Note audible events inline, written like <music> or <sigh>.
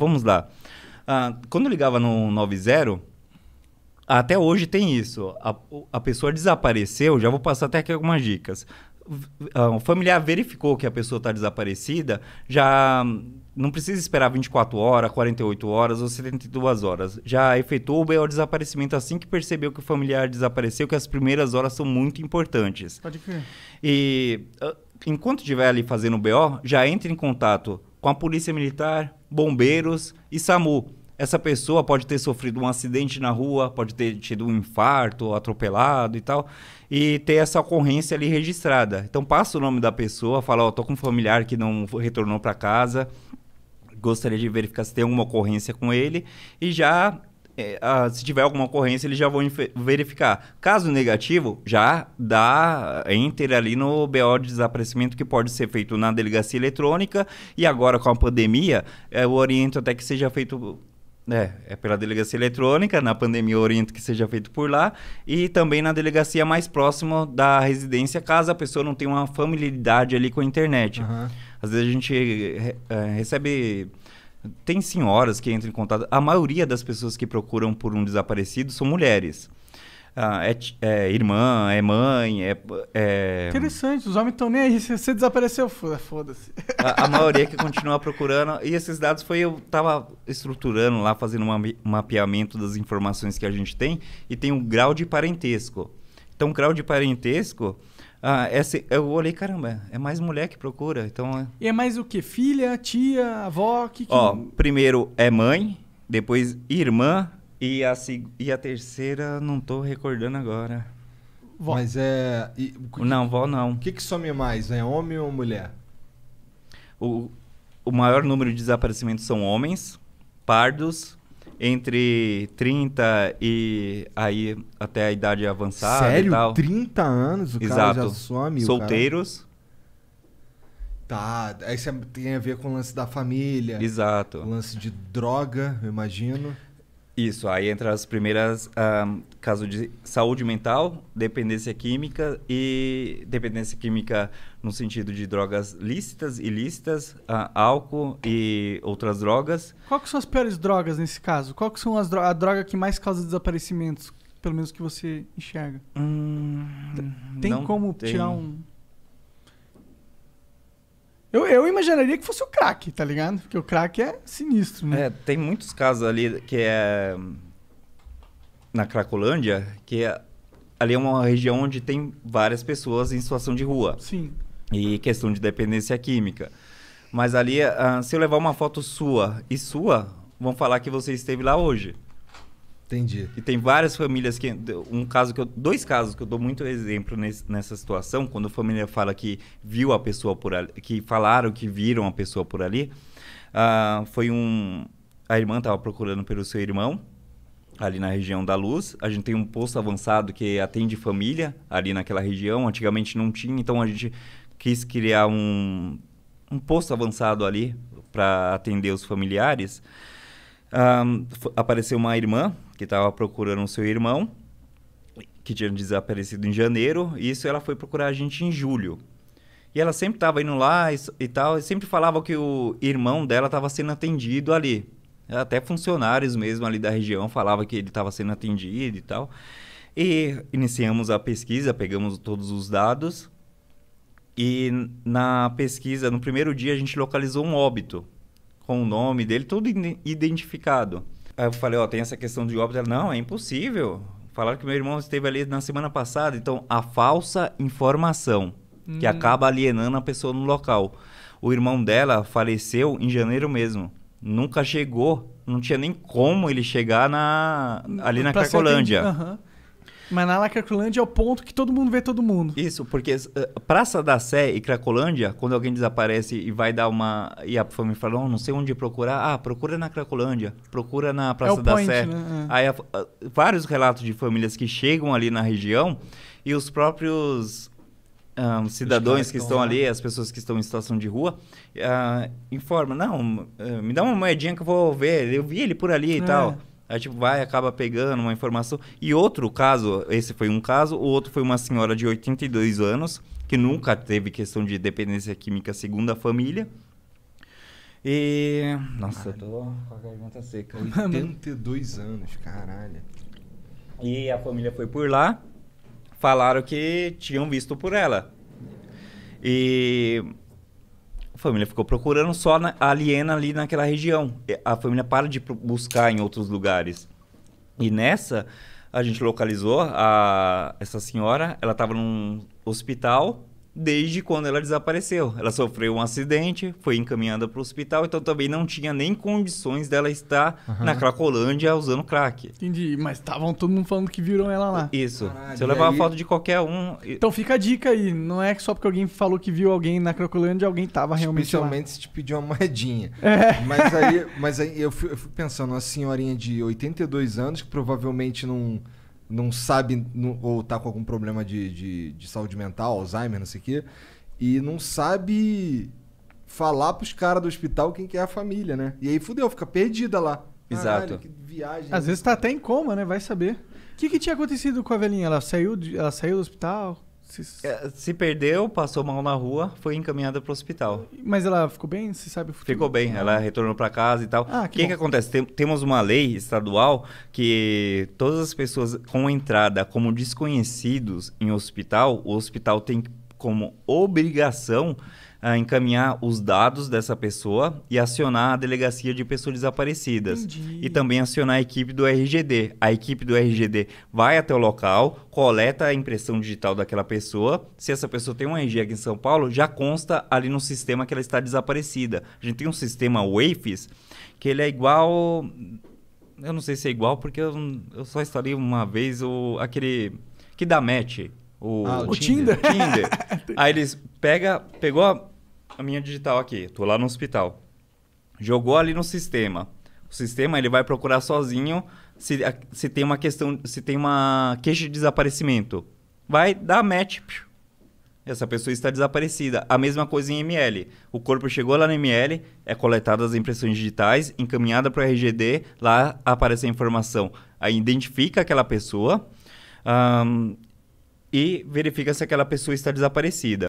Vamos lá. Ah, quando eu ligava no 90, até hoje tem isso. A, a pessoa desapareceu, já vou passar até aqui algumas dicas. Ah, o familiar verificou que a pessoa está desaparecida, já não precisa esperar 24 horas, 48 horas ou 72 horas. Já efetuou o BO desaparecimento assim que percebeu que o familiar desapareceu, que as primeiras horas são muito importantes. Pode crer. E ah, enquanto estiver ali fazendo o BO, já entre em contato com a polícia militar, bombeiros e SAMU. Essa pessoa pode ter sofrido um acidente na rua, pode ter tido um infarto, atropelado e tal, e ter essa ocorrência ali registrada. Então passa o nome da pessoa, fala, ó, oh, tô com um familiar que não retornou para casa, gostaria de verificar se tem alguma ocorrência com ele, e já é, ah, se tiver alguma ocorrência, eles já vão verificar. Caso negativo, já dá enter ali no BO de desaparecimento que pode ser feito na delegacia eletrônica. E agora, com a pandemia, é, eu oriento até que seja feito é, é pela delegacia eletrônica, na pandemia oriento que seja feito por lá, e também na delegacia mais próxima da residência, caso a pessoa não tenha uma familiaridade ali com a internet. Uhum. Às vezes a gente é, recebe tem senhoras que entram em contato. A maioria das pessoas que procuram por um desaparecido são mulheres. Ah, é, é, irmã, é mãe, é, é... Interessante, os homens estão nem aí. Se você desapareceu, foda-se. A, a, maioria que continua procurando. E esses dados foi eu tava estruturando lá, fazendo um mapeamento das informações que a gente tem. E tem um grau de parentesco. Então, o grau de parentesco ah, essa, eu olhei, caramba, é mais mulher que procura, então... É... E é mais o que? Filha, tia, avó? Que, que... Ó, é? primeiro é mãe, depois irmã e a, e a terceira não tô recordando agora. Vó. Mas é... E, não, vó não. O que que some mais, é homem ou mulher? O, o maior número de desaparecimentos são homens, pardos, entre 30 e aí até a idade avançada Sério? e tal. 30 anos o Exato. cara já some? Solteiros. Tá, isso tem a ver com o lance da família. Exato. O lance de droga, eu imagino. Isso, aí entra as primeiras um, caso de saúde mental, dependência química e dependência química no sentido de drogas lícitas, ilícitas, uh, álcool e outras drogas. Qual que são as piores drogas nesse caso? Qual que são as dro a droga que mais causa desaparecimentos, pelo menos que você enxerga? Hum, tem como tem. tirar um eu, eu imaginaria que fosse o crack, tá ligado? Porque o crack é sinistro, né? É, tem muitos casos ali que é. Na Cracolândia, que é, ali é uma região onde tem várias pessoas em situação de rua. Sim. E questão de dependência química. Mas ali, ah, se eu levar uma foto sua e sua, vão falar que você esteve lá hoje. Entendi. E tem várias famílias que. Um caso que eu, Dois casos que eu dou muito exemplo nesse, nessa situação, quando a família fala que viu a pessoa por ali, que falaram que viram a pessoa por ali. Uh, foi um. A irmã estava procurando pelo seu irmão, ali na região da Luz. A gente tem um posto avançado que atende família ali naquela região. Antigamente não tinha, então a gente quis criar um, um posto avançado ali para atender os familiares. Um, ah, apareceu uma irmã que estava procurando o seu irmão, que tinha desaparecido em janeiro. E isso ela foi procurar a gente em julho. E ela sempre estava indo lá e, e, tal, e sempre falava que o irmão dela estava sendo atendido ali. Até funcionários mesmo ali da região falava que ele estava sendo atendido e tal. E iniciamos a pesquisa, pegamos todos os dados. E na pesquisa, no primeiro dia, a gente localizou um óbito com o nome dele, tudo identificado. Aí eu falei, ó, tem essa questão de óbito. Ela, não, é impossível. Falaram que meu irmão esteve ali na semana passada. Então, a falsa informação hum. que acaba alienando a pessoa no local. O irmão dela faleceu em janeiro mesmo. Nunca chegou, não tinha nem como ele chegar na, ali na pra Cracolândia. Aham. Mas na Cracolândia é o ponto que todo mundo vê todo mundo. Isso, porque uh, Praça da Sé e Cracolândia, quando alguém desaparece e vai dar uma. E a família fala, oh, não sei onde procurar. Ah, procura na Cracolândia, procura na é Praça é da point, Sé. Né? É. Aí uh, vários relatos de famílias que chegam ali na região e os próprios. Um, ah, cidadãos que estão ali, as pessoas que estão em situação de rua, uh, ah, informam, não, eh, me dá uma moedinha que eu vou ver, eu vi ele por ali é. e tal. Aí, tipo, vai, acaba pegando uma informação. E outro caso, esse foi um caso, o outro foi uma senhora de 82 anos, que nunca teve questão de dependência química segundo a família. E. Nossa, caralho. eu tô com a garganta seca. 82 <laughs> anos, caralho. E a família foi por lá, falaram que tinham visto por ela. E família ficou procurando só na, aliena ali naquela região. A família para de buscar em outros lugares. E nessa, a gente localizou a, essa senhora, ela estava num hospital desde quando ela desapareceu. Ela sofreu um acidente, foi encaminhada para o hospital, então também não tinha nem condições dela estar uhum. na Cracolândia usando crack. Entendi, mas estavam todo mundo falando que viram ela lá. Isso. Caralho, Se eu levar aí... a foto de qualquer um. Então fica a dica aí, não é só porque alguém falou que viu alguém na Cracolândia, alguém estava realmente Especialmente lá. se te pedir uma moedinha. É. Mas aí, mas aí eu, fui, eu fui pensando, uma senhorinha de 82 anos que provavelmente não não sabe não, ou tá com algum problema de, de, de, saúde mental, Alzheimer, não sei o quê, e não sabe falar pros caras do hospital quem que é a família, né? E aí fudeu, fica perdida lá. Exato. Caralho, que viagem. Às vezes tá até em coma, né? Vai saber. O que, que tinha acontecido com a velhinha? Ela saiu, ela saiu do hospital? Se... É, se perdeu, passou mal na rua, foi encaminhada para o hospital. Mas ela ficou bem? Você sabe o futuro? Ficou bem, ah. ela retornou para casa e tal. O ah, que, que, que, acontece? Tem, temos uma lei estadual que todas as pessoas com entrada como desconhecidos em hospital, o hospital tem como obrigação encaminhar os dados dessa pessoa e acionar a delegacia de pessoas desaparecidas. Entendi. E também acionar a equipe do RGD. A equipe do RGD vai até o local, coleta a impressão digital daquela pessoa. Se essa pessoa tem um RG aqui em São Paulo, já consta ali no sistema que ela está desaparecida. A gente tem um sistema WAFES que ele é igual. Eu não sei se é igual, porque eu, eu só instalei uma vez o aquele que dá match. O, ah, o, o Tinder. Tinder. Tinder. <laughs> Aí eles pega, pegou a minha digital aqui, tô lá no hospital. Jogou ali no sistema. O sistema ele vai procurar sozinho se, se tem uma questão, se tem uma queixa de desaparecimento. Vai dar match. Essa pessoa está desaparecida. A mesma coisa em ML. O corpo chegou lá no ML, é coletada as impressões digitais, encaminhada para o RGD, lá aparece a informação. Aí identifica aquela pessoa um, e verifica se aquela pessoa está desaparecida.